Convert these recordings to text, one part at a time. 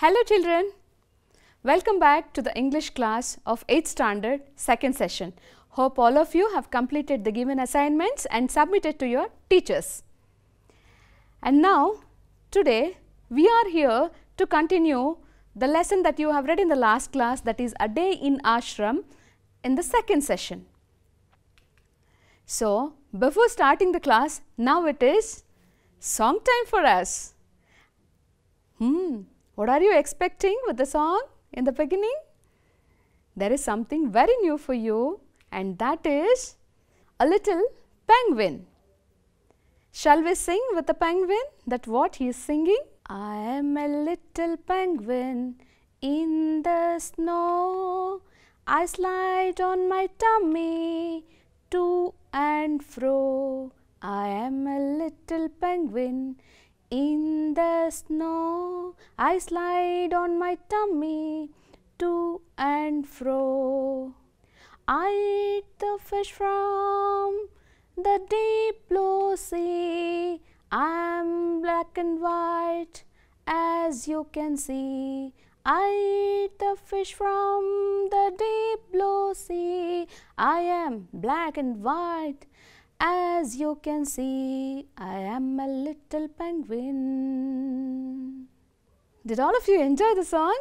Hello children. Welcome back to the English class of 8th standard second session. Hope all of you have completed the given assignments and submitted to your teachers. And now today we are here to continue the lesson that you have read in the last class that is a day in ashram in the second session. So before starting the class now it is song time for us. Hmm, what are you expecting with the song in the beginning? There is something very new for you and that is a little penguin. Shall we sing with the penguin that what he is singing? I am a little penguin in the snow. I slide on my tummy to and fro. I am a little penguin in the snow, I slide on my tummy to and fro. I eat the fish from the deep blue sea. I'm black and white, as you can see. I eat the fish from the deep blue sea. I am black and white, as you can see, I am a little penguin. Did all of you enjoy the song?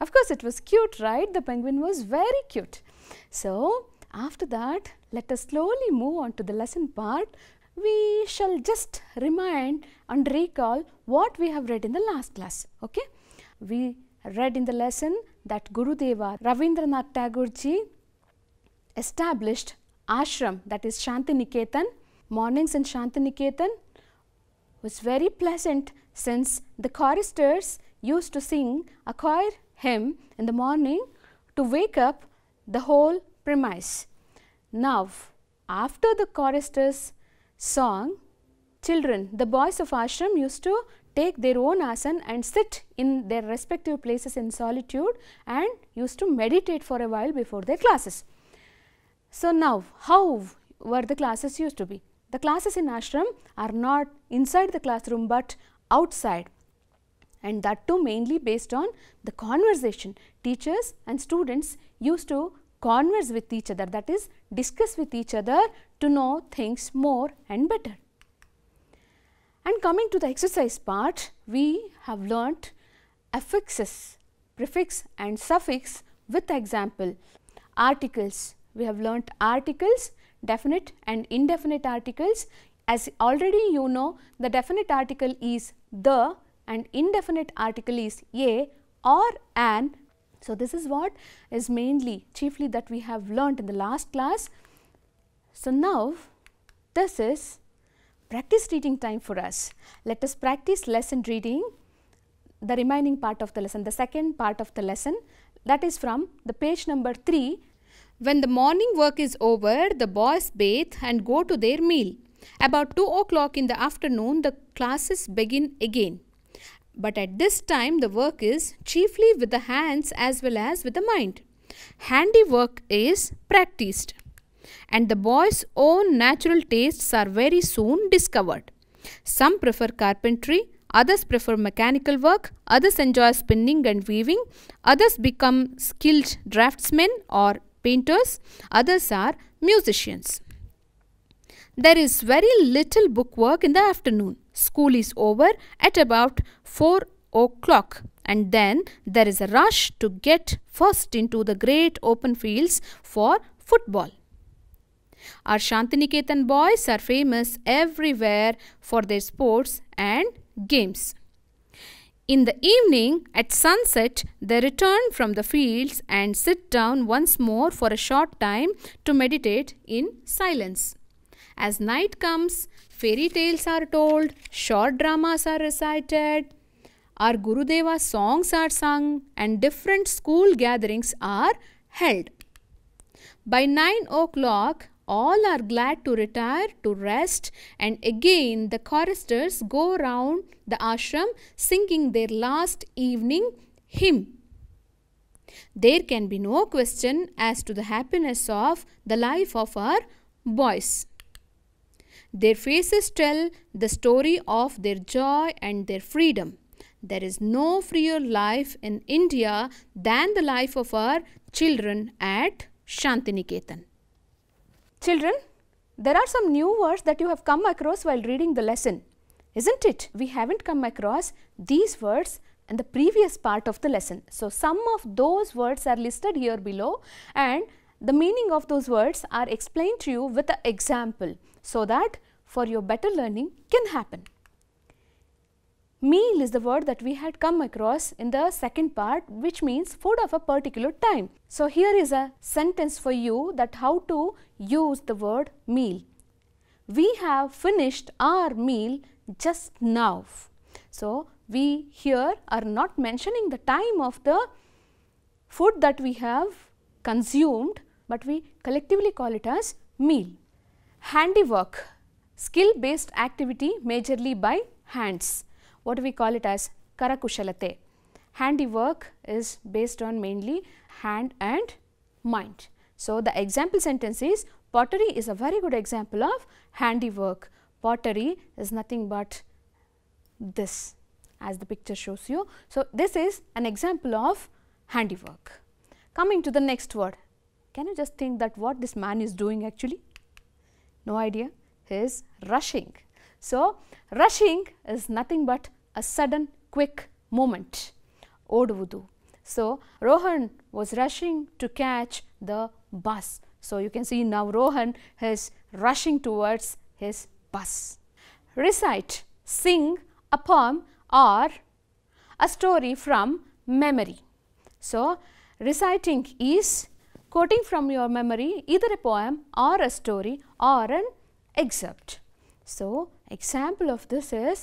Of course, it was cute, right? The penguin was very cute. So, after that, let us slowly move on to the lesson part. We shall just remind and recall what we have read in the last class. Okay? We read in the lesson that Guru Deva Ravindranath Tagore ji established ashram that is Shantiniketan. Mornings in Shantiniketan was very pleasant since the choristers used to sing a choir hymn in the morning to wake up the whole premise. Now, after the choristers song, children, the boys of ashram used to take their own asana and sit in their respective places in solitude and used to meditate for a while before their classes. So, now how were the classes used to be? The classes in ashram are not inside the classroom, but outside and that too mainly based on the conversation. Teachers and students used to converse with each other that is discuss with each other to know things more and better. And coming to the exercise part, we have learnt affixes, prefix and suffix with example, articles, we have learnt articles, definite and indefinite articles. As already you know, the definite article is the and indefinite article is a or an. So, this is what is mainly chiefly that we have learnt in the last class. So, now this is practice reading time for us. Let us practice lesson reading the remaining part of the lesson, the second part of the lesson that is from the page number 3 when the morning work is over, the boys bathe and go to their meal. About 2 o'clock in the afternoon, the classes begin again. But at this time, the work is chiefly with the hands as well as with the mind. Handiwork is practiced. And the boys' own natural tastes are very soon discovered. Some prefer carpentry, others prefer mechanical work, others enjoy spinning and weaving, others become skilled draftsmen or painters, others are musicians. There is very little book work in the afternoon. School is over at about 4 o'clock and then there is a rush to get first into the great open fields for football. Our Shantiniketan boys are famous everywhere for their sports and games. In the evening, at sunset, they return from the fields and sit down once more for a short time to meditate in silence. As night comes, fairy tales are told, short dramas are recited, our Gurudeva songs are sung, and different school gatherings are held. By 9 o'clock, all are glad to retire to rest and again the choristers go round the ashram singing their last evening hymn. There can be no question as to the happiness of the life of our boys. Their faces tell the story of their joy and their freedom. There is no freer life in India than the life of our children at Shantiniketan. Children, there are some new words that you have come across while reading the lesson, isn't it? We haven't come across these words in the previous part of the lesson. So, some of those words are listed here below and the meaning of those words are explained to you with an example so that for your better learning can happen. Meal is the word that we had come across in the second part which means food of a particular time. So here is a sentence for you that how to use the word meal. We have finished our meal just now. So we here are not mentioning the time of the food that we have consumed but we collectively call it as meal. Handiwork, skill based activity majorly by hands what do we call it as karakushalate. Handiwork is based on mainly hand and mind. So, the example sentence is pottery is a very good example of handiwork. Pottery is nothing but this as the picture shows you. So, this is an example of handiwork. Coming to the next word, can you just think that what this man is doing actually? No idea, he is rushing. So, rushing is nothing but a sudden quick movement, oduvudu. So, Rohan was rushing to catch the bus. So, you can see now Rohan is rushing towards his bus. Recite, sing a poem or a story from memory. So, reciting is quoting from your memory either a poem or a story or an excerpt. So, example of this is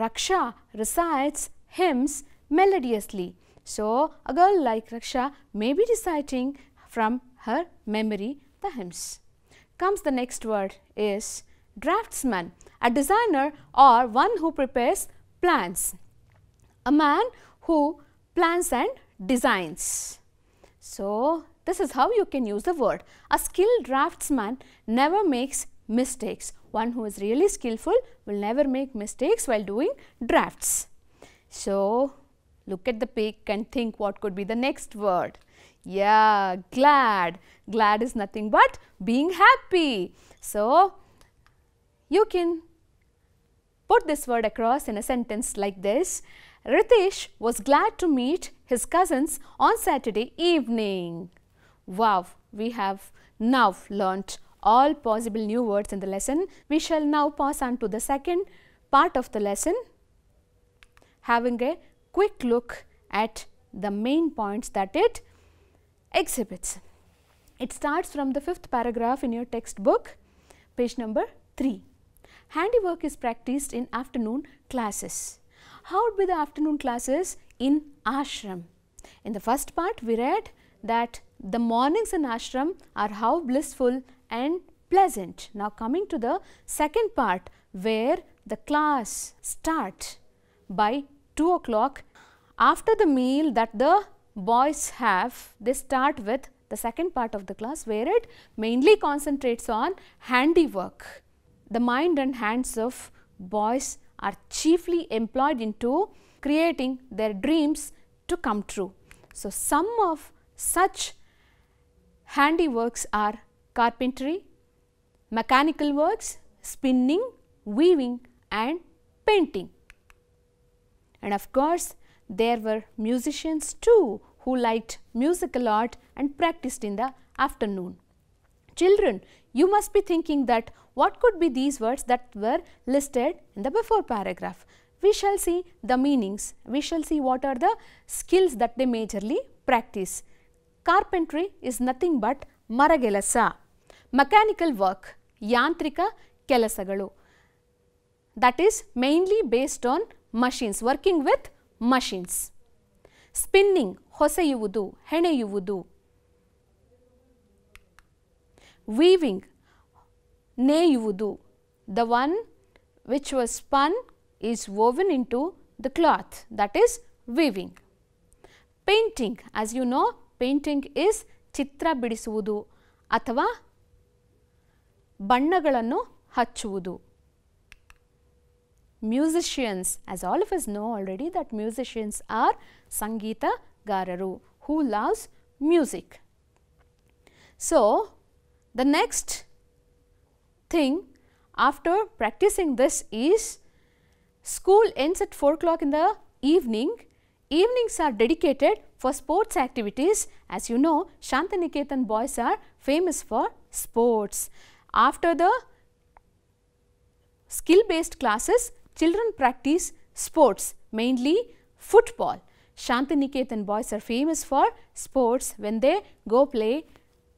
Raksha recites hymns melodiously. So, a girl like Raksha may be reciting from her memory the hymns. Comes the next word is draftsman, a designer or one who prepares plans, a man who plans and designs. So, this is how you can use the word. A skilled draftsman never makes mistakes one who is really skillful will never make mistakes while doing drafts. So, look at the pic and think what could be the next word. Yeah, glad. Glad is nothing but being happy. So, you can put this word across in a sentence like this. Ritesh was glad to meet his cousins on Saturday evening. Wow, we have now learnt all possible new words in the lesson. We shall now pass on to the second part of the lesson having a quick look at the main points that it exhibits. It starts from the fifth paragraph in your textbook page number 3. Handiwork is practiced in afternoon classes. How would be the afternoon classes in ashram? In the first part we read that the mornings in ashram are how blissful and pleasant. Now coming to the second part where the class starts by 2 o'clock. After the meal that the boys have, they start with the second part of the class where it mainly concentrates on handiwork. The mind and hands of boys are chiefly employed into creating their dreams to come true. So, some of such handiworks are carpentry, mechanical works, spinning, weaving and painting. And of course, there were musicians too who liked music a lot and practiced in the afternoon. Children, you must be thinking that what could be these words that were listed in the before paragraph. We shall see the meanings, we shall see what are the skills that they majorly practice. Carpentry is nothing but ಮರಗೆಲಸ mechanical work ಯಾಂತ್ರಿಕ ಕೆಲಸಗಳು that is mainly based on machines working with machines spinning ಹೊಸೆಯುವುದು ಹೆಣೆಯುವುದು weaving ನೇಯುವುದು the one which was spun is into the cloth that is weaving painting as you know painting is ಚಿತ್ರ ಬಿಡಿಸುವುದು ಅಥವಾ ಬಣ್ಣಗಳನ್ನು ಹಚ್ಚುವುದು musicians as all of us know already that musicians are sangeeta gararu who loves music so the next thing after practicing this is school ends at 4 o'clock in the evening evenings are dedicated for sports activities, as you know, Shantiniketan boys are famous for sports. After the skill based classes, children practice sports, mainly football. Shantiniketan boys are famous for sports when they go play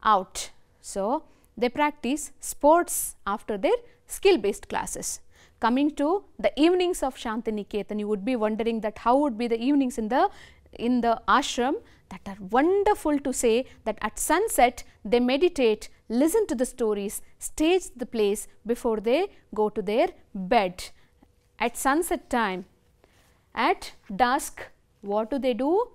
out. So, they practice sports after their skill based classes. Coming to the evenings of Shantiniketan, you would be wondering that how would be the evenings in the in the ashram that are wonderful to say that at sunset they meditate, listen to the stories, stage the place before they go to their bed. At sunset time, at dusk, what do they do?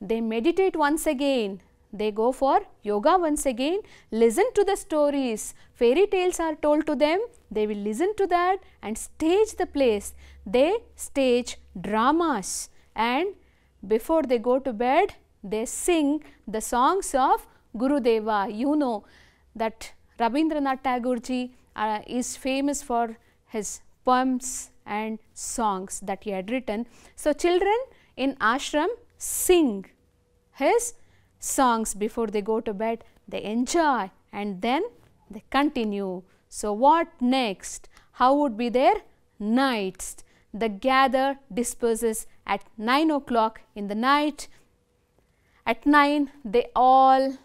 They meditate once again, they go for yoga once again, listen to the stories, fairy tales are told to them, they will listen to that and stage the place. They stage dramas and before they go to bed, they sing the songs of Gurudeva. You know that Rabindranath Tagore uh, is famous for his poems and songs that he had written. So, children in ashram sing his songs before they go to bed, they enjoy and then they continue. So, what next? How would be their nights? The gather disperses at 9 o'clock in the night. At 9, they all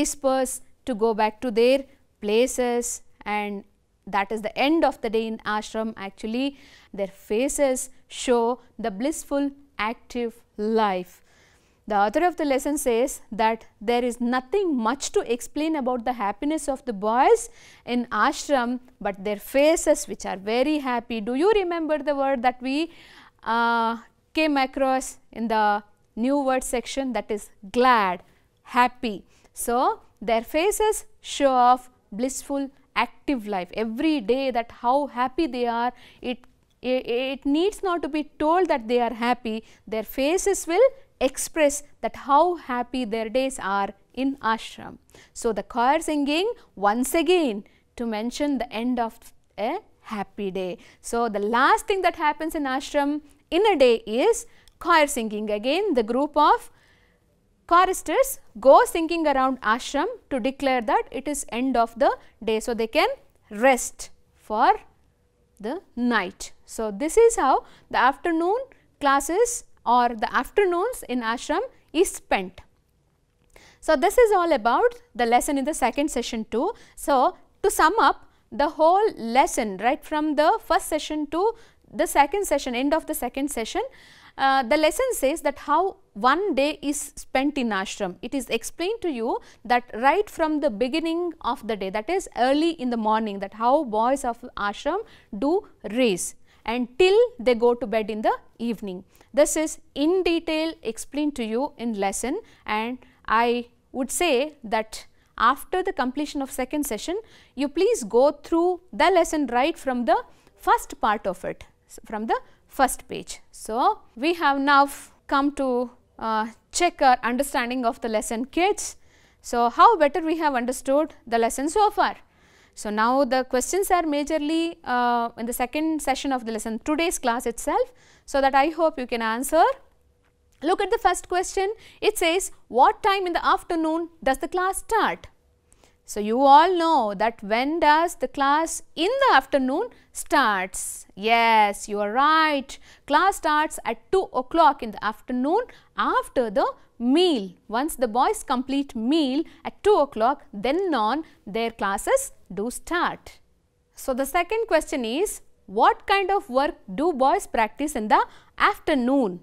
disperse to go back to their places and that is the end of the day in ashram actually their faces show the blissful active life. The author of the lesson says that there is nothing much to explain about the happiness of the boys in ashram, but their faces which are very happy. Do you remember the word that we uh, came across in the new word section that is glad, happy. So, their faces show off blissful active life every day that how happy they are it, it, it needs not to be told that they are happy their faces will express that how happy their days are in ashram. So, the choir singing once again to mention the end of a happy day. So, the last thing that happens in ashram in a day is choir singing. Again, the group of choristers go singing around ashram to declare that it is end of the day. So, they can rest for the night. So, this is how the afternoon classes or the afternoons in ashram is spent. So, this is all about the lesson in the second session too. So, to sum up the whole lesson right from the first session to the second session end of the second session uh, the lesson says that how one day is spent in ashram. It is explained to you that right from the beginning of the day that is early in the morning that how boys of ashram do race and till they go to bed in the evening. This is in detail explained to you in lesson and I would say that after the completion of second session, you please go through the lesson right from the first part of it, from the first page. So, we have now come to uh, check our understanding of the lesson kids. So, how better we have understood the lesson so far? So, now the questions are majorly uh, in the second session of the lesson today's class itself. So, that I hope you can answer Look at the first question. It says, what time in the afternoon does the class start? So, you all know that when does the class in the afternoon starts? Yes, you are right. Class starts at 2 o'clock in the afternoon after the meal. Once the boys complete meal at 2 o'clock, then on their classes do start. So, the second question is, what kind of work do boys practice in the afternoon?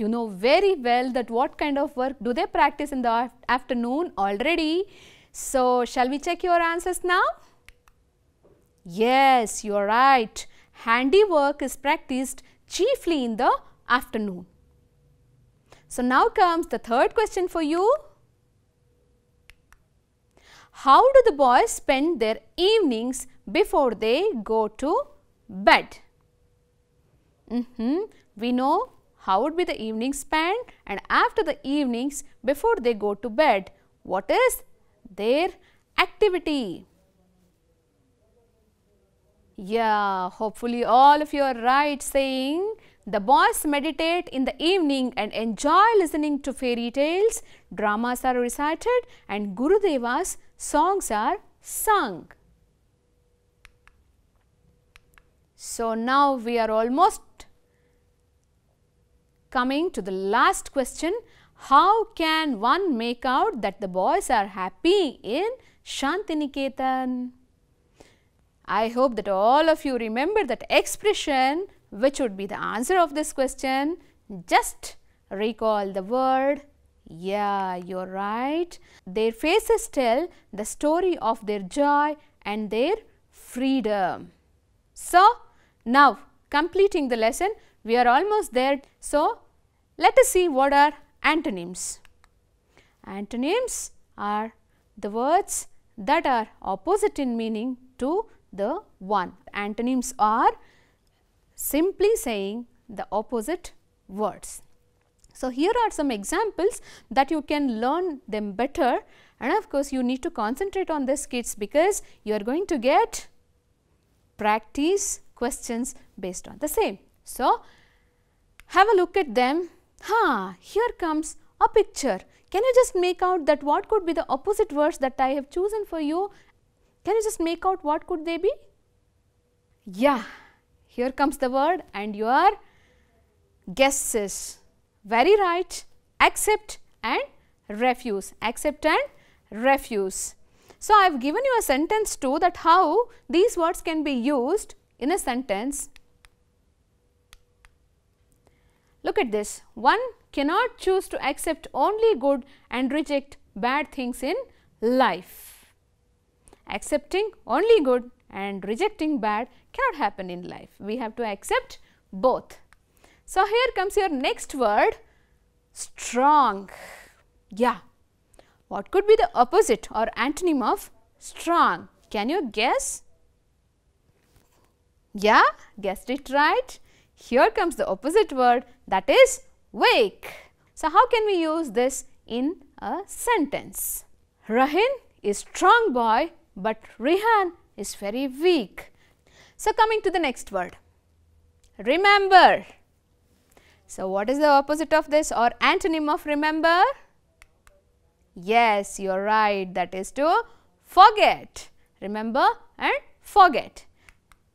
you know very well that what kind of work do they practice in the afternoon already. So, shall we check your answers now? Yes, you are right. Handiwork is practiced chiefly in the afternoon. So, now comes the third question for you. How do the boys spend their evenings before they go to bed? Mm -hmm. We know how would be the evening spent and after the evenings before they go to bed, what is their activity? Yeah, hopefully all of you are right saying the boys meditate in the evening and enjoy listening to fairy tales, dramas are recited and Gurudeva's songs are sung. So now we are almost Coming to the last question, how can one make out that the boys are happy in Shantiniketan? I hope that all of you remember that expression which would be the answer of this question. Just recall the word. Yeah, you are right. Their faces tell the story of their joy and their freedom. So, now completing the lesson, we are almost there. So, let us see what are antonyms. Antonyms are the words that are opposite in meaning to the one. Antonyms are simply saying the opposite words. So, here are some examples that you can learn them better and of course, you need to concentrate on this kids because you are going to get practice questions based on the same. So, have a look at them. Ha, here comes a picture. Can you just make out that what could be the opposite words that I have chosen for you? Can you just make out what could they be? Yeah, here comes the word and your guesses. Very right, accept and refuse, accept and refuse. So, I have given you a sentence too that how these words can be used in a sentence Look at this, one cannot choose to accept only good and reject bad things in life. Accepting only good and rejecting bad cannot happen in life. We have to accept both. So, here comes your next word strong. Yeah. What could be the opposite or antonym of strong? Can you guess? Yeah, guessed it right. Here comes the opposite word that is wake. So, how can we use this in a sentence? Rahin is strong boy but Rihan is very weak. So, coming to the next word, remember. So, what is the opposite of this or antonym of remember? Yes, you are right that is to forget. Remember and forget.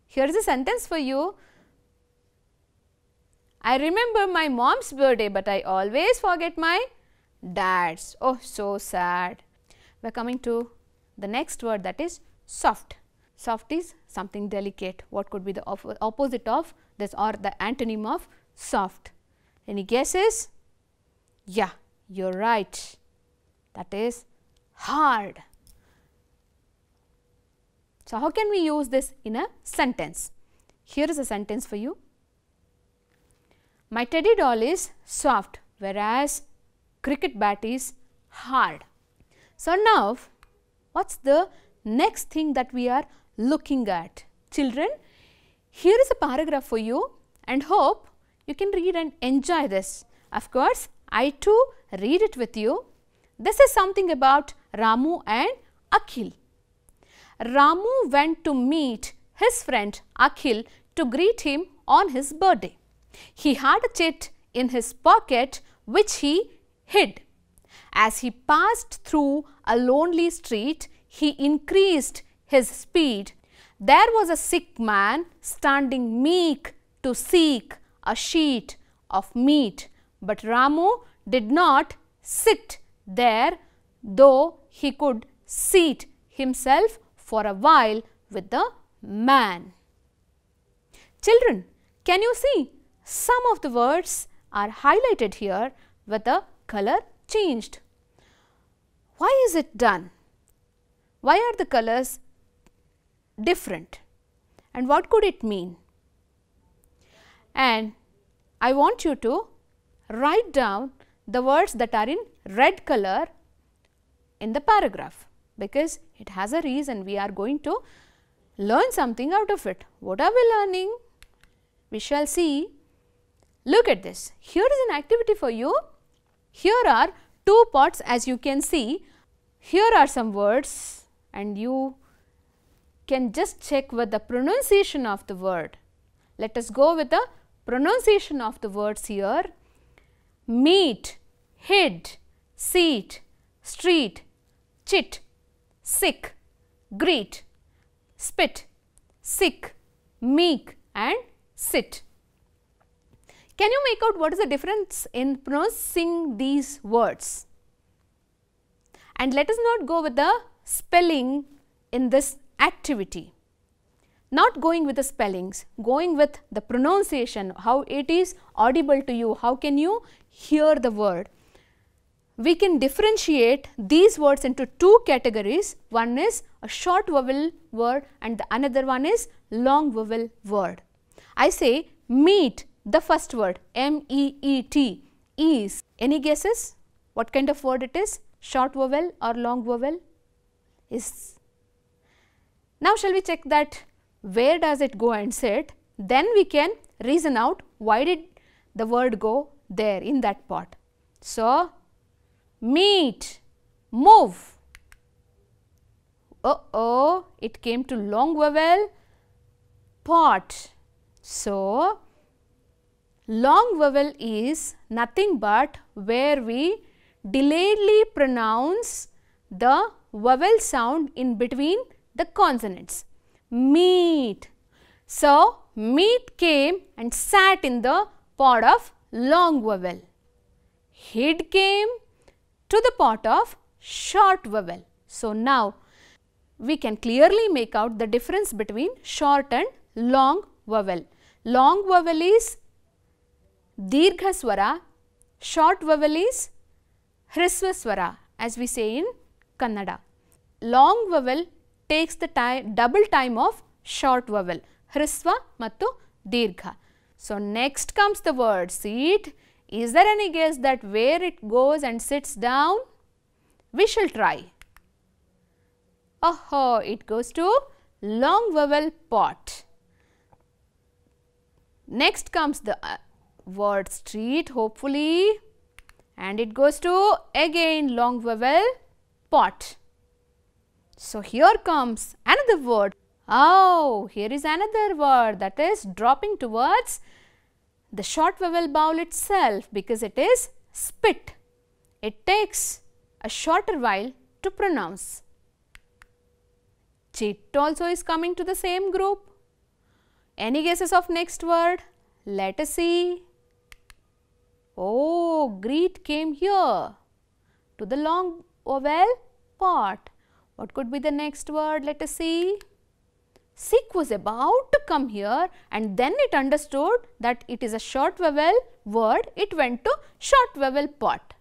Here is a sentence for you I remember my mom's birthday, but I always forget my dad's. Oh, so sad. We are coming to the next word that is soft. Soft is something delicate. What could be the op opposite of this or the antonym of soft? Any guesses? Yeah, you are right. That is hard. So, how can we use this in a sentence? Here is a sentence for you. My teddy doll is soft whereas cricket bat is hard. So, now what is the next thing that we are looking at? Children, here is a paragraph for you and hope you can read and enjoy this. Of course, I too read it with you. This is something about Ramu and Akhil. Ramu went to meet his friend Akhil to greet him on his birthday. He had a chit in his pocket which he hid. As he passed through a lonely street, he increased his speed. There was a sick man standing meek to seek a sheet of meat. But Ramu did not sit there though he could seat himself for a while with the man. Children, can you see some of the words are highlighted here with the color changed. Why is it done? Why are the colors different and what could it mean? And I want you to write down the words that are in red color in the paragraph because it has a reason we are going to learn something out of it. What are we learning? We shall see Look at this. Here is an activity for you. Here are two pots as you can see. Here are some words and you can just check with the pronunciation of the word. Let us go with the pronunciation of the words here. Meet, hid, seat, street, chit, sick, greet, spit, sick, meek and sit. Can you make out what is the difference in pronouncing these words? And let us not go with the spelling in this activity. Not going with the spellings, going with the pronunciation, how it is audible to you, how can you hear the word. We can differentiate these words into two categories. One is a short vowel word and the another one is long vowel word. I say meet. The first word M-E-E-T is. Any guesses? What kind of word it is? Short vowel or long vowel? Is. Now, shall we check that where does it go and sit? Then we can reason out why did the word go there in that part. So, meet, move. Uh oh, it came to long vowel, pot. So, Long vowel is nothing but where we delayedly pronounce the vowel sound in between the consonants. Meat. So, meat came and sat in the pot of long vowel. Head came to the pot of short vowel. So, now we can clearly make out the difference between short and long vowel. Long vowel is Dirgha Swara, short vowel is Swara as we say in Kannada. Long vowel takes the time, double time of short vowel Hriswa Matu Dirgha. So, next comes the word seat. Is there any guess that where it goes and sits down? We shall try. Oh, it goes to long vowel pot. Next comes the uh, word street hopefully and it goes to again long vowel pot. So, here comes another word. Oh, here is another word that is dropping towards the short vowel vowel itself because it is spit. It takes a shorter while to pronounce. Chit also is coming to the same group. Any guesses of next word? Let us see. Oh, greet came here to the long oval oh, pot. What could be the next word? Let us see. Sick was about to come here and then it understood that it is a short vowel word. It went to short vowel pot.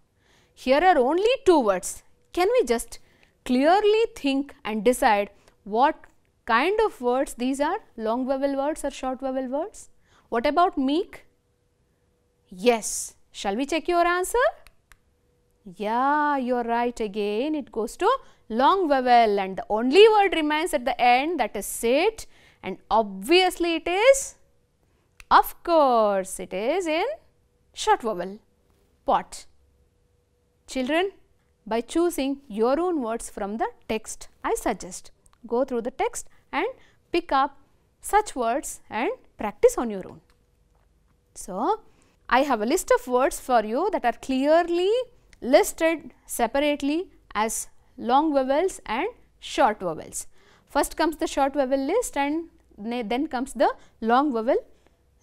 Here are only two words. Can we just clearly think and decide what kind of words these are? Long vowel words or short vowel words? What about meek? Yes, Shall we check your answer? Yeah, you are right again. It goes to long vowel and the only word remains at the end that is sit and obviously it is, of course, it is in short vowel, pot. Children, by choosing your own words from the text, I suggest go through the text and pick up such words and practice on your own. So, I have a list of words for you that are clearly listed separately as long vowels and short vowels. First comes the short vowel list and then comes the long vowel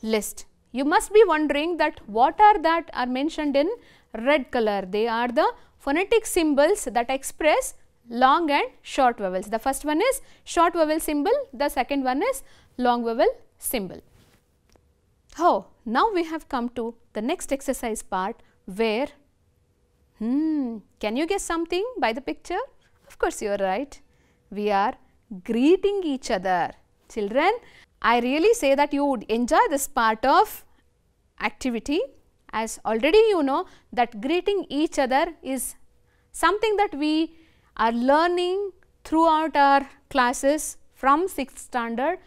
list. You must be wondering that what are that are mentioned in red color. They are the phonetic symbols that express long and short vowels. The first one is short vowel symbol, the second one is long vowel symbol. How? Now we have come to the next exercise part where, hmm, can you guess something by the picture? Of course, you are right. We are greeting each other. Children, I really say that you would enjoy this part of activity as already you know that greeting each other is something that we are learning throughout our classes from 6th standard.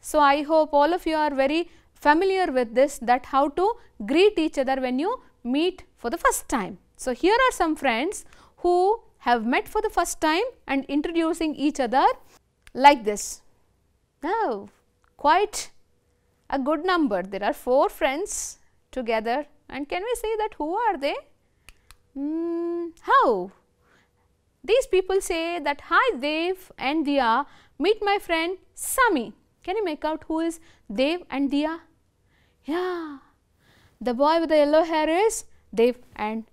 So, I hope all of you are very familiar with this that how to greet each other when you meet for the first time. So, here are some friends who have met for the first time and introducing each other like this. Now, quite a good number. There are four friends together and can we say that who are they? Mm, how? These people say that hi Dev and Diya, meet my friend Sami. Can you make out who is Dev and Dia? Yeah, the boy with the yellow hair is Dev and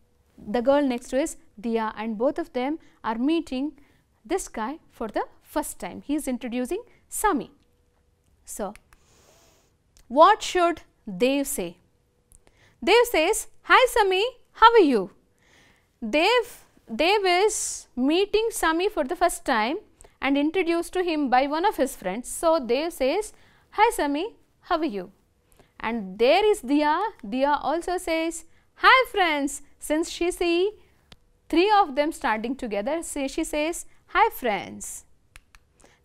the girl next to is Dia, and both of them are meeting this guy for the first time. He is introducing Sami. So, what should Dev say? Dev says, Hi Sami, how are you? Dev, Dev is meeting Sami for the first time and introduced to him by one of his friends. So, Dev says, Hi Sami, how are you? And there is Diya. Diya also says, Hi friends. Since she see three of them standing together, she says, Hi friends.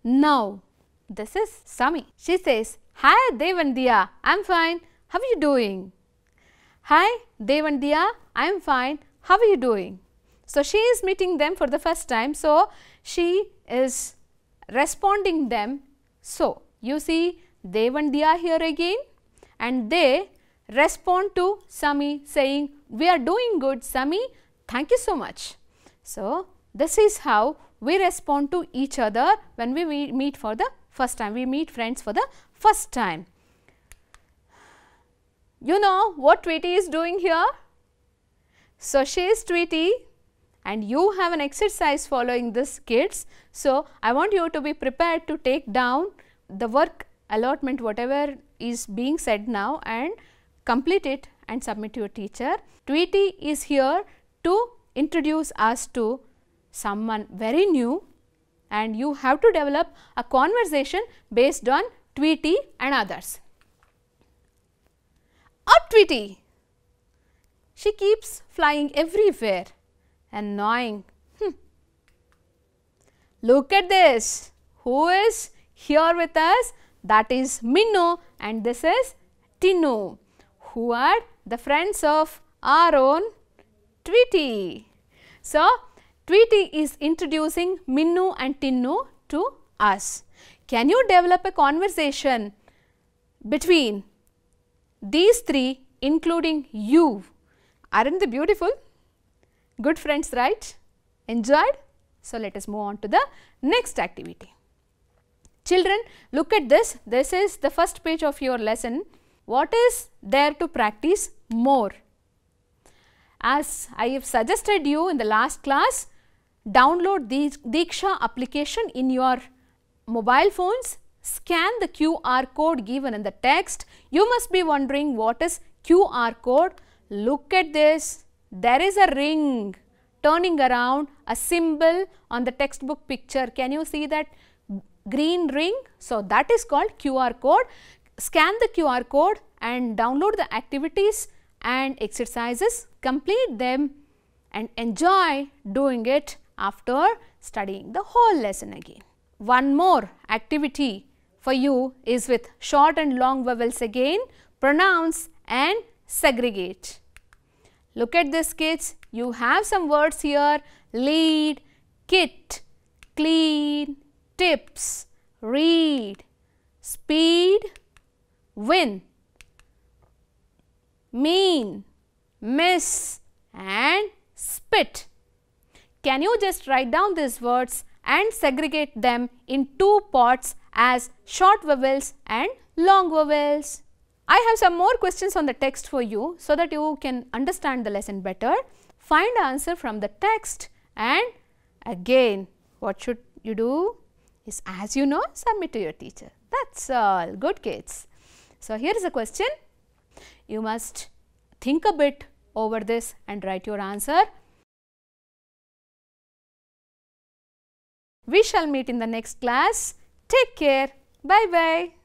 Now, this is Sami. She says, Hi Dev and Diya, I am fine. How are you doing? Hi Dev and Diya, I am fine. How are you doing? So, she is meeting them for the first time. So, she is responding them. So, you see Dev and here again and they respond to Sami saying, we are doing good Sami, thank you so much. So, this is how we respond to each other when we meet for the first time, we meet friends for the first time. You know what Tweety is doing here? So, she is Tweety and you have an exercise following this kids. So, I want you to be prepared to take down the work allotment whatever is being said now and complete it and submit to your teacher. Tweety is here to introduce us to someone very new and you have to develop a conversation based on Tweety and others. Oh, Tweety! She keeps flying everywhere and gnawing. Hmm. Look at this. Who is here with us? That is Minno and this is Tinu, who are the friends of our own Tweety. So, Tweety is introducing Minnu and Tinnu to us. Can you develop a conversation between these three including you? Aren't they beautiful? Good friends, right? Enjoyed? So, let us move on to the next activity. Children, look at this. This is the first page of your lesson. What is there to practice more? As I have suggested you in the last class, download the Diksha application in your mobile phones, scan the QR code given in the text. You must be wondering what is QR code. Look at this. There is a ring turning around a symbol on the textbook picture. Can you see that green ring? So, that is called QR code. Scan the QR code and download the activities and exercises, complete them and enjoy doing it after studying the whole lesson again. One more activity for you is with short and long vowels again, pronounce and segregate. Look at this kids. You have some words here. Lead, kit, clean, tips, read, speed, win, mean, miss and spit. Can you just write down these words and segregate them in two parts as short vowels and long vowels? I have some more questions on the text for you so that you can understand the lesson better. Find answer from the text and again what should you do is as you know submit to your teacher. That's all. Good kids. So, here is a question. You must think a bit over this and write your answer. We shall meet in the next class. Take care. Bye bye.